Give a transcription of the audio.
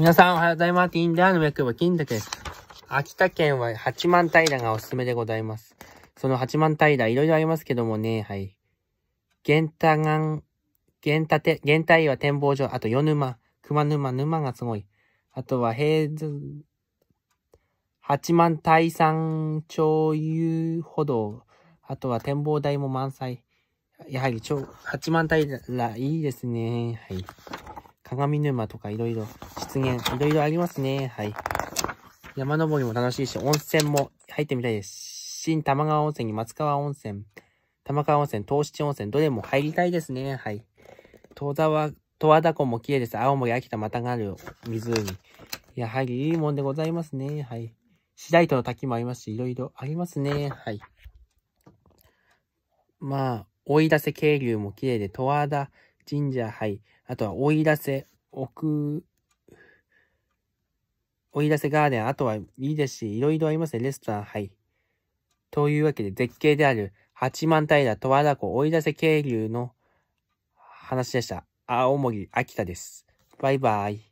皆さんおはようございます。インダーの役は金だけです。秋田県は八幡平がおすすめでございます。その八幡平、いろいろありますけどもね、はい。玄太岩、玄太て、玄太岩展望所、あと夜沼、熊沼、沼がすごい。あとは平津、八幡平山町遊歩道、あとは展望台も満載。やはり、ちょ、八幡平、いいですね。はい。鏡沼とかいろいろ湿いろいろありますね。はい。山登りも楽しいし、温泉も入ってみたいです。新玉川温泉に松川温泉、玉川温泉、東七温泉、どれも入りたいですね。はい。東沢、十和田湖も綺麗です。青森、秋田、またがる湖。やはりいいもんでございますね。はい。白糸の滝もありますし、いろいろありますね。はい。まあ、追い出せ渓流も綺麗で、十和田神社、はい。あとは追い出せ奥追い出せガーデン、あとはいいですし、いろいろありますね。レストラン、はい。というわけで、絶景である、八幡平、十和田湖、追い出せ渓流の話でした。青森、秋田です。バイバイ。